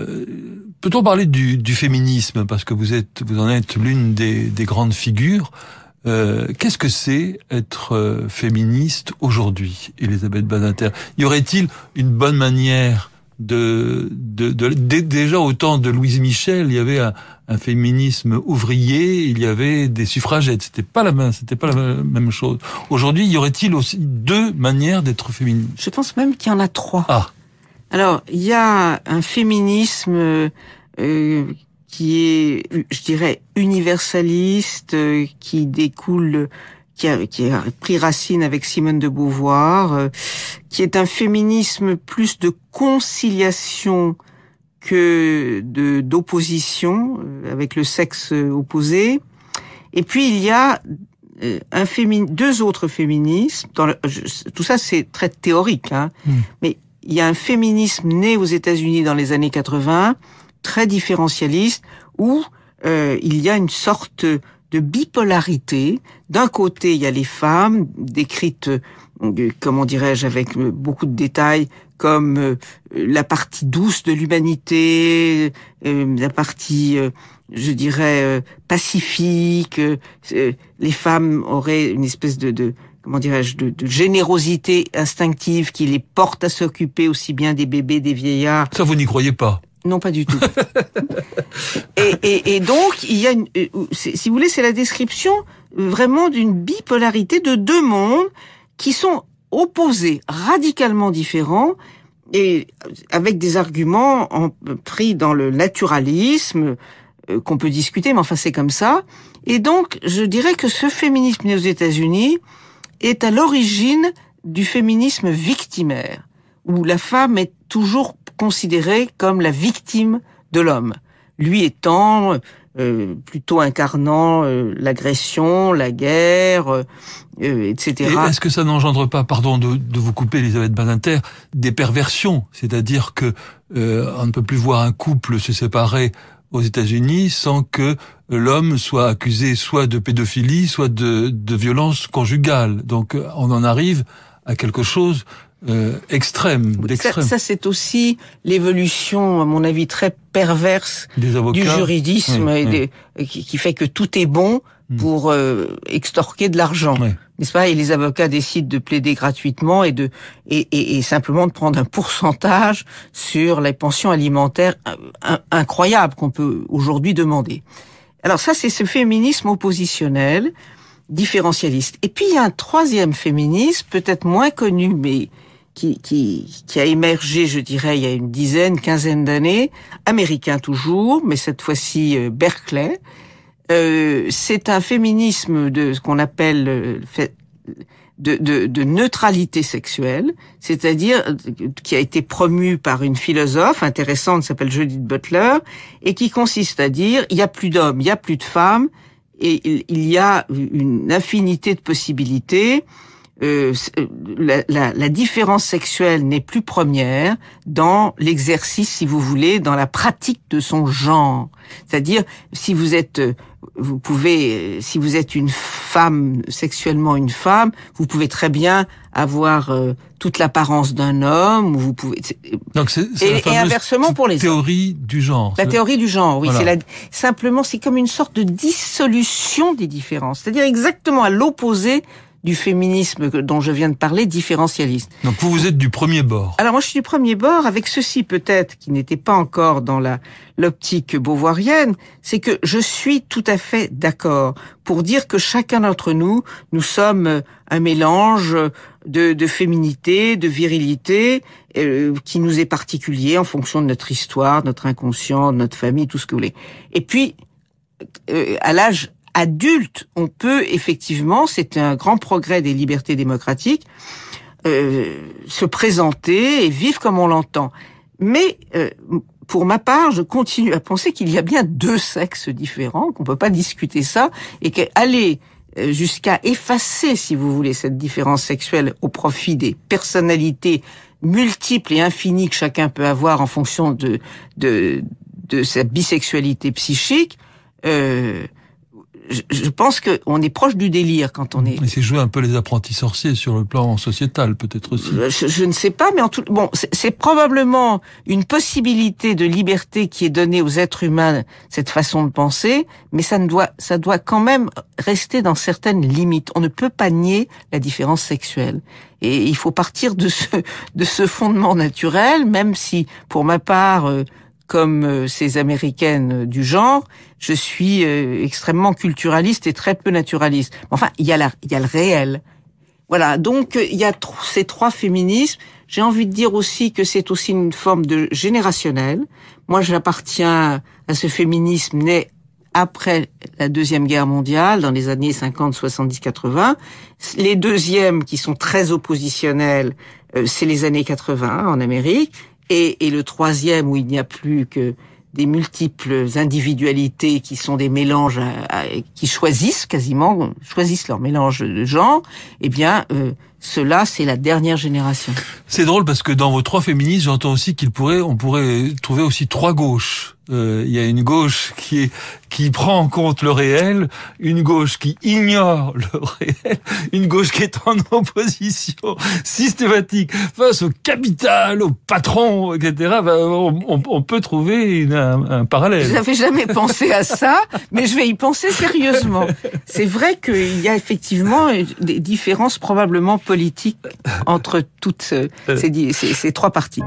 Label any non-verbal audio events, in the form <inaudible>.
Euh, peut-on parler du, féminisme parce que vous êtes, vous en êtes l'une des, grandes figures. Euh, Qu'est-ce que c'est être euh, féministe aujourd'hui, Elisabeth Badinter Y aurait-il une bonne manière de, de, déjà au temps de Louise Michel, il y avait un, féminisme ouvrier, il y avait des suffragettes. C'était pas la même, c'était pas la même chose. Aujourd'hui, y aurait-il aussi deux manières d'être féministe Je pense même qu'il y en a trois. Ah. Alors, il y a un féminisme euh, qui est, je dirais, universaliste, euh, qui découle, qui a, qui pris racine avec Simone de Beauvoir, euh, qui est un féminisme plus de conciliation que de d'opposition avec le sexe opposé. Et puis il y a un deux autres féminismes. Dans tout ça, c'est très théorique, hein, hmm. mais il y a un féminisme né aux États-Unis dans les années 80, très différentialiste, où euh, il y a une sorte de bipolarité. D'un côté, il y a les femmes décrites, euh, comment dirais-je, avec euh, beaucoup de détails, comme la partie douce de l'humanité, la partie, je dirais, pacifique. Les femmes auraient une espèce de, de comment dirais-je, de, générosité instinctive qui les porte à s'occuper aussi bien des bébés, des vieillards. Ça, vous n'y croyez pas Non, pas du tout. <laughs> et, et, et, donc, il y a, une, euh, si vous voulez, c'est la description euh, vraiment d'une bipolarité de deux mondes qui sont opposés, radicalement différents, et avec des arguments pris dans le naturalisme euh, qu'on peut discuter, mais enfin c'est comme ça. Et donc, je dirais que ce féminisme né aux États-Unis, est à l'origine du féminisme victimaire, où la femme est toujours considérée comme la victime de l'homme, lui étant euh, plutôt incarnant euh, l'agression, la guerre, euh, etc. Est-ce que ça n'engendre pas, pardon de, vous couper, Elisabeth Badinter, des perversions C'est-à-dire que on ne peut plus voir un couple se séparer aux États-Unis sans que l'homme soit accusé soit de pédophilie, soit de, violence conjugale. Donc euh, on en arrive à quelque chose euh, extrême, d'extrême. Ça, c'est aussi l'évolution, à mon avis, très perverse du juridisme et qui, fait que tout est bon hmm. pour euh, extorquer de l'argent n'est-ce pas Et les avocats décident de plaider gratuitement et de et, et, simplement de prendre un pourcentage sur les pensions alimentaires euh, incroyables qu'on peut aujourd'hui demander. Alors ça, c'est ce féminisme oppositionnel, différentialiste. Et puis il y a un troisième féminisme, peut-être moins connu, mais qui, qui, qui a émergé, je dirais, il y a une dizaine, quinzaine d'années, américain toujours, mais cette fois-ci euh, Berkeley, euh, c'est un féminisme de ce qu'on appelle euh, de, neutralité sexuelle, c'est-à-dire euh, qui a été promu par une philosophe intéressante, s'appelle Judith Butler, et qui consiste à dire il n'y a plus d'hommes, il n'y a plus de femmes, et il, il y a une infinité de possibilités. Euh, euh, la, la, la, différence sexuelle n'est plus première dans l'exercice, si vous voulez, dans la pratique de son genre. C'est-à-dire, si vous êtes, euh, vous pouvez, si vous êtes une femme sexuellement une femme, vous pouvez très bien avoir toute l'apparence d'un homme. Vous pouvez. Donc c'est et, inversement pour les théorie du genre. La théorie du genre, oui. C'est la... simplement c'est comme une sorte de dissolution des différences. C'est-à-dire exactement à l'opposé du féminisme dont je viens de parler, différentialiste. Donc vous, vous êtes du premier bord. Alors moi, je suis du premier bord avec ceci peut-être qui n'était pas encore dans la l'optique beauvoirienne, c'est que je suis tout à fait d'accord pour dire que chacun d'entre nous, nous sommes un mélange de, de féminité, de virilité, euh, qui nous est particulier en fonction de notre histoire, notre inconscient, notre famille, tout ce que vous voulez. Et puis, euh, à l'âge adulte, on peut effectivement, c'est un grand progrès des libertés démocratiques, euh, se présenter et vivre comme on l'entend. Mais euh, pour ma part, je continue à penser qu'il y a bien deux sexes différents, qu'on peut pas discuter ça, et qu'aller euh, jusqu'à effacer, si vous voulez, cette différence sexuelle au profit des personnalités multiples et infinies que chacun peut avoir en fonction de de, de sa bisexualité psychique, euh, je, je pense qu'on est proche du délire quand on est. Mais c'est jouer un peu les apprentis sorciers sur le plan sociétal, peut-être aussi. Euh, je, ne sais pas, mais en tout, bon, c'est probablement une possibilité de liberté qui est donnée aux êtres humains cette façon de penser, mais ça ne doit, ça doit quand même rester dans certaines limites. On ne peut pas nier la différence sexuelle. Et il faut partir de ce, de ce fondement naturel, même si, pour ma part, euh, comme euh, ces américaines euh, du genre, je suis euh, extrêmement culturaliste et très peu naturaliste. Enfin, il y a il y le réel. Voilà. Donc, il y a ces trois féminismes. J'ai envie de dire aussi que c'est aussi une forme de générationnel. Moi, j'appartiens à ce féminisme né après la Deuxième Guerre mondiale, dans les années 50, 70, 80. Les deuxièmes qui sont très oppositionnels, c'est les années 80 en Amérique et, le troisième où il n'y a plus que des multiples individualités qui sont des mélanges euh, qui choisissent quasiment choisissent leur mélange de gens, eh bien euh, cela, c'est la dernière génération. C'est drôle parce que dans vos trois féministes, j'entends aussi qu'il pourrait, on pourrait trouver aussi trois gauches. Euh, il y a une gauche qui est, qui prend en compte le réel, une gauche qui ignore le <laughs> réel, une gauche qui est en opposition systématique face au capital, au patron, etc. Ben, on, peut trouver un, un, parallèle. Je n'avais jamais <laughs> pensé à ça, mais je vais y penser sérieusement. C'est vrai qu'il y a effectivement des différences probablement politique entre toutes euh, euh. ces, ces trois parties.